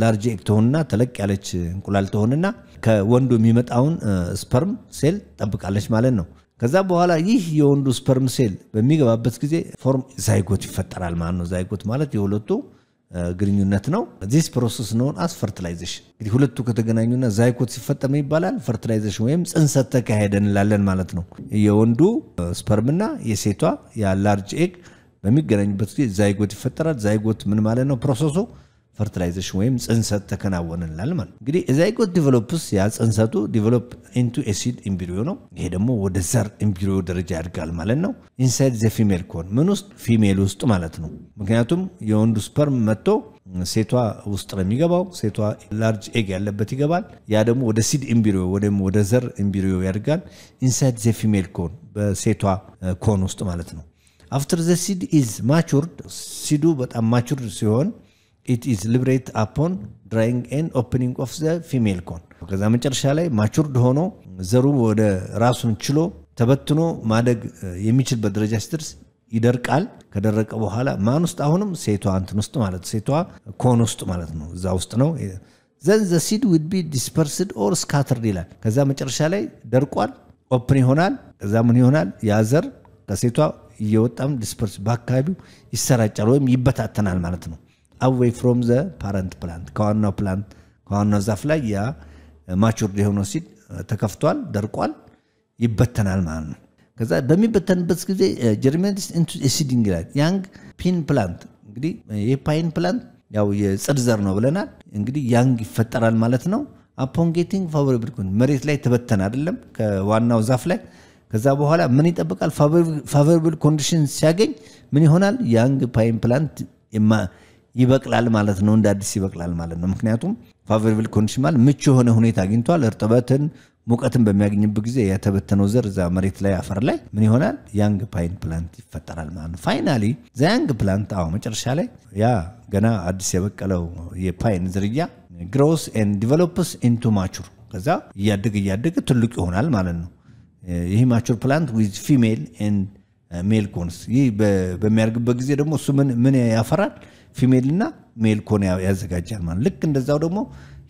ላርጅ ኤግ ትሆንና ተለቅ ያለች እንቁላል ትሆንና ከወንዱ የሚመጣውን ስፐርም ሴል ጠብቃለች ማለት ነው። ከዛ በኋላ ይህ የወንዱ ስፐርም ሴል በሚገባበት ጊዜ ፎርም ዛይጎት ይፈጠራል ማለት ነው። ዛይጎት ማለት የሁለቱ ግንኙነት ነው። ዚስ ፕሮሰስ ነውን አስ ፈርትላይዜሽን። እንግዲህ ሁለቱ ከተገናኙና ዛይኮት ሲፈጠር ምን ይባላል? ፈርትላይዜሽን ወይም ጽንሰት ተካሄደ እንላለን ማለት ነው። የወንዱ ስፐርምና የሴቷ የላርጅ ኤግ በሚገናኙበት ጊዜ ዛይጎት ይፈጠራል። ዛይጎት ምን ማለት ነው? ፕሮሰሱ ፈርትላይዜሽን ወይም ጽንሰት ተከናወንላል ማለት እንግዲህ ዛይጎት ዲቨሎፕስ ያ ጽንሰቱ ዲቨሎፕ ኢንቱ ኤሲድ ኢምቢሪዮ ነው። ይሄ ደግሞ ወደ ዘር ኢምቢሪዮ ደረጃ ያድጋል ማለት ነው። ኢንሳይድ ዘ ፊሜል ኮን ምን ውስጥ ፊሜል ውስጥ ማለት ነው። ምክንያቱም የወንዱ ስፐርም መጥቶ ሴቷ ውስጥ ነው የሚገባው። ሴቷ ላርጅ ኤግ ያለበት ይገባል። ያ ደግሞ ወደ ሲድ ኢምቢሪዮ ወይም ወደ ዘር ኢምቢሪዮ ያድጋል። ኢንሳይድ ዘ ፊሜል ኮን በሴቷ ኮን uh, ውስጥ ማለት ነው። አፍተር ዘ ሲድ ኢዝ ማቹርድ ሲዱ በጣም ማቹርድ ሲሆን ኢት ኢዝ ሊብሬት አፖን ድራይንግ ኤን ኦፕኒንግ ኦፍ ዘ ፊሜል ኮን። ከዛ መጨረሻ ላይ ማቹርድ ሆኖ ዘሩ ወደ ራሱን ችሎ ተበትኖ ማደግ የሚችልበት ደረጃ ሲደርስ ይደርቃል። ከደረቀ በኋላ ማን ውስጥ አሁንም ሴቷ እንትን ውስጥ ማለት ሴቷ ኮን ውስጥ ማለት ነው፣ እዛ ውስጥ ነው። ዘን ዘ ሲድ ውድ ቢ ዲስፐርስድ ኦር ስካተርድ ይላል። ከዛ መጨረሻ ላይ ደርቋል፣ ኦፕን ይሆናል። ከዛ ምን ይሆናል? ያ ከሴቷ እየወጣም ዲስፐርስ በአካባቢው ይሰራጫል ወይም ይበታተናል ማለት ነው። አዌይ ፍሮም ዘ ፓረንት ፕላንት ከዋናው ፕላንት ከዋናው ዛፍ ላይ ያ ማቹርድ የሆነው ሲድ ተከፍቷል፣ ደርቋል፣ ይበተናል ማለት ነው። ከዛ በሚበተንበት ጊዜ ጀርሜንስ ኢንቱ ሲዲንግ ላይ ያንግ ፒን ፕላንት እንግዲህ የፓይን ፕላንት ያው የጽድ ዘር ነው ብለናል። እንግዲህ ያንግ ይፈጠራል ማለት ነው። አፖን ጌቲንግ ኩን መሬት ላይ ተበተን አይደለም ከዋናው ዛፍ ላይ ከዛ በኋላ ምን ይጠብቃል? ፋቮሬብል ኮንዲሽን ሲያገኝ ምን ይሆናል? ያንግ ፓይን ፕላንት ይበቅላል ማለት ነው፣ እንደ አዲስ ይበቅላል ማለት ነው። ምክንያቱም ፋቨርብል ኮንዲሽን ማለት ምቹ የሆነ ሁኔታ አግኝቷል። እርጥበትን ሙቀትን በሚያገኝበት ጊዜ የተበተነው ዘር እዛ መሬት ላይ አፈር ላይ ምን ይሆናል? ያንግ ፓይን ፕላንት ይፈጠራል ማለት ነው። ፋይናሊ ዛ ያንግ ፕላንት አዎ፣ መጨረሻ ላይ ያ ገና አዲስ የበቀለው የፓይን ዝርያ ግሮስ ኤንድ ዲቨሎፕስ ኢንቱ ማቹር፣ ከዛ እያደገ እያደገ ትልቅ ይሆናል ማለት ነው። ይህ ማቹር ፕላንት ዊዝ ፊሜል ኤንድ ሜል ኮንስ። ይህ በሚያደርግበት ጊዜ ደግሞ እሱ ምን ያፈራል? ፊሜልና ሜል ኮን ያዘጋጃል ማለት ልክ እንደዛው ደግሞ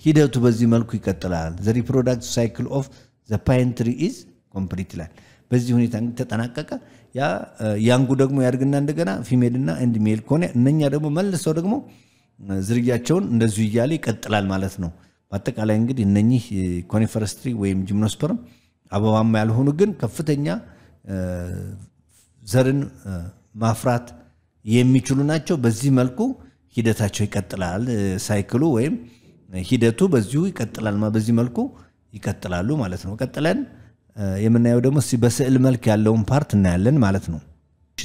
ሂደቱ በዚህ መልኩ ይቀጥላል። ዘ ሪፕሮዳክት ሳይክል ኦፍ ዘ ፓይንትሪ ኢዝ ኮምፕሊት ይላል። በዚህ ሁኔታ እንግዲህ ተጠናቀቀ። ያ ያንጉ ደግሞ ያድግና እንደገና ፊሜልና ኤንድ ሜል ከሆነ እነኛ ደግሞ መልሰው ደግሞ ዝርያቸውን እንደዚሁ እያለ ይቀጥላል ማለት ነው። በአጠቃላይ እንግዲህ እነኚህ ኮኒፈረስ ትሪ ወይም ጂምኖስፐርም አበባማ ያልሆኑ ግን ከፍተኛ ዘርን ማፍራት የሚችሉ ናቸው። በዚህ መልኩ ሂደታቸው ይቀጥላል። ሳይክሉ ወይም ሂደቱ በዚሁ ይቀጥላል። በዚህ መልኩ ይቀጥላሉ ማለት ነው። ቀጥለን የምናየው ደግሞ በስዕል መልክ ያለውን ፓርት እናያለን ማለት ነው።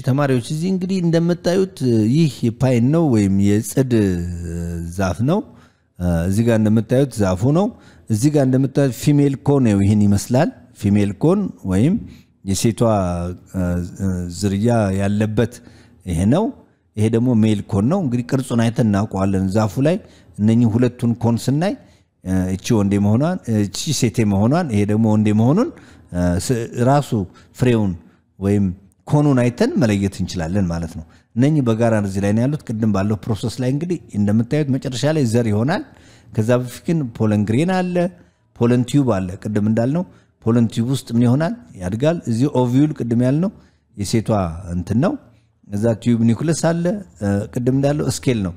ተማሪዎች እዚህ እንግዲህ እንደምታዩት ይህ ፓይን ነው ወይም የጽድ ዛፍ ነው። እዚህ ጋር እንደምታዩት ዛፉ ነው። እዚህ ጋር እንደምታዩት ፊሜል ኮን ነው። ይህን ይመስላል። ፊሜል ኮን ወይም የሴቷ ዝርያ ያለበት ይሄ ነው። ይሄ ደግሞ ሜል ኮን ነው። እንግዲህ ቅርጹን አይተን እናውቀዋለን። ዛፉ ላይ እነኚህ ሁለቱን ኮን ስናይ እቺ ወንዴ መሆኗን እቺ ሴቴ መሆኗን ይሄ ደግሞ ወንዴ መሆኑን ራሱ ፍሬውን ወይም ኮኑን አይተን መለየት እንችላለን ማለት ነው። እነኚህ በጋራ እዚህ ላይ ነው ያሉት። ቅድም ባለው ፕሮሰስ ላይ እንግዲህ እንደምታዩት መጨረሻ ላይ ዘር ይሆናል። ከዛ በፊት ግን ፖለን ግሬን አለ፣ ፖለን ቲዩብ አለ። ቅድም እንዳልነው ፖለን ቲዩብ ውስጥ ምን ይሆናል? ያድጋል። እዚህ ኦቪዩል ቅድም ያልነው የሴቷ እንትን ነው። እዛ ቲዩብ ኒኩለስ አለ። ቅድም እንዳለው ስኬል ነው።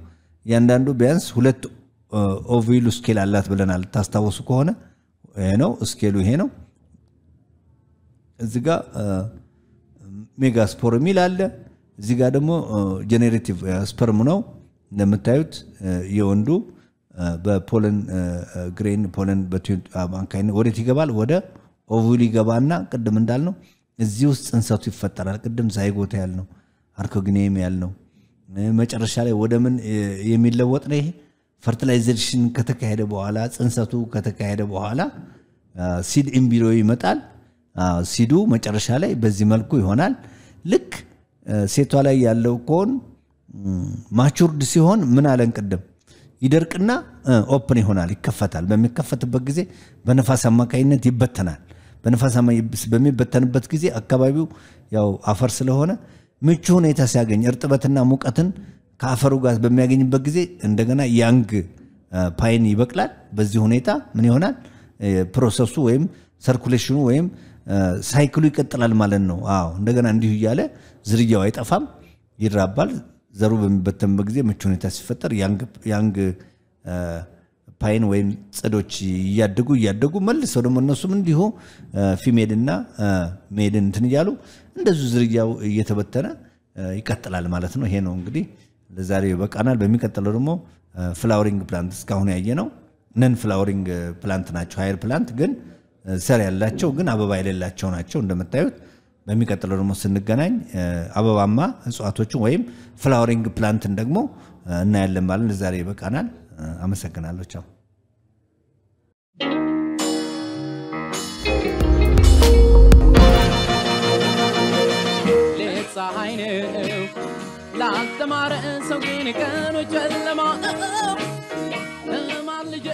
እያንዳንዱ ቢያንስ ሁለት ኦቪሉ ስኬል አላት ብለናል። ታስታውሱ ከሆነ ነው ስኬሉ፣ ይሄ ነው። እዚህ ጋር ሜጋስፖር የሚል አለ። እዚህ ጋር ደግሞ ጀኔሬቲቭ ስፐርም ነው እንደምታዩት የወንዱ በፖለን ግሬን ፖለን አማካኝነት ወዴት ይገባል? ወደ ኦቪል ይገባና ቅድም እንዳልነው እዚህ ውስጥ ጽንሰቱ ይፈጠራል። ቅድም ዛይጎታ ያልነው አርኮግኔም ያልነው መጨረሻ ላይ ወደ ምን የሚለወጥ ነው? ይሄ ፈርቲላይዜሽን ከተካሄደ በኋላ ጽንሰቱ ከተካሄደ በኋላ ሲድ ኢምብሪዮ ይመጣል። ሲዱ መጨረሻ ላይ በዚህ መልኩ ይሆናል። ልክ ሴቷ ላይ ያለው ኮን ማቹርድ ሲሆን ምን አለን ቅድም ይደርቅና ኦፕን ይሆናል፣ ይከፈታል። በሚከፈትበት ጊዜ በነፋስ አማካኝነት ይበተናል። በነፋስ በሚበተንበት ጊዜ አካባቢው ያው አፈር ስለሆነ ምቹ ሁኔታ ሲያገኝ እርጥበትና ሙቀትን ከአፈሩ ጋር በሚያገኝበት ጊዜ እንደገና ያንግ ፓይን ይበቅላል። በዚህ ሁኔታ ምን ይሆናል? ፕሮሰሱ ወይም ሰርኩሌሽኑ ወይም ሳይክሉ ይቀጥላል ማለት ነው። አዎ እንደገና እንዲሁ እያለ ዝርያው አይጠፋም፣ ይራባል። ዘሩ በሚበተንበት ጊዜ ምቹ ሁኔታ ሲፈጠር ያንግ ፓይን ወይም ጽዶች እያደጉ እያደጉ መልሰው ደግሞ እነሱም እንዲሁ ፊሜልና ሜድን እንትን እያሉ እንደዚሁ ዝርያው እየተበተነ ይቀጥላል ማለት ነው። ይሄ ነው እንግዲህ ለዛሬው ይበቃናል። በሚቀጥለው ደግሞ ፍላወሪንግ ፕላንት እስካሁን ያየ ነው ነን ፍላወሪንግ ፕላንት ናቸው። ሀይር ፕላንት ግን ሰር ያላቸው ግን አበባ የሌላቸው ናቸው እንደምታዩት። በሚቀጥለው ደግሞ ስንገናኝ አበባማ እጽዋቶችን ወይም ፍላወሪንግ ፕላንትን ደግሞ እናያለን ማለት ለዛሬ ይበቃናል። አመሰግናለሁ። ቻው ፀሐይንው ላስተማረን ሰው ግን ቀኖች ጨለማ እማር ልጄ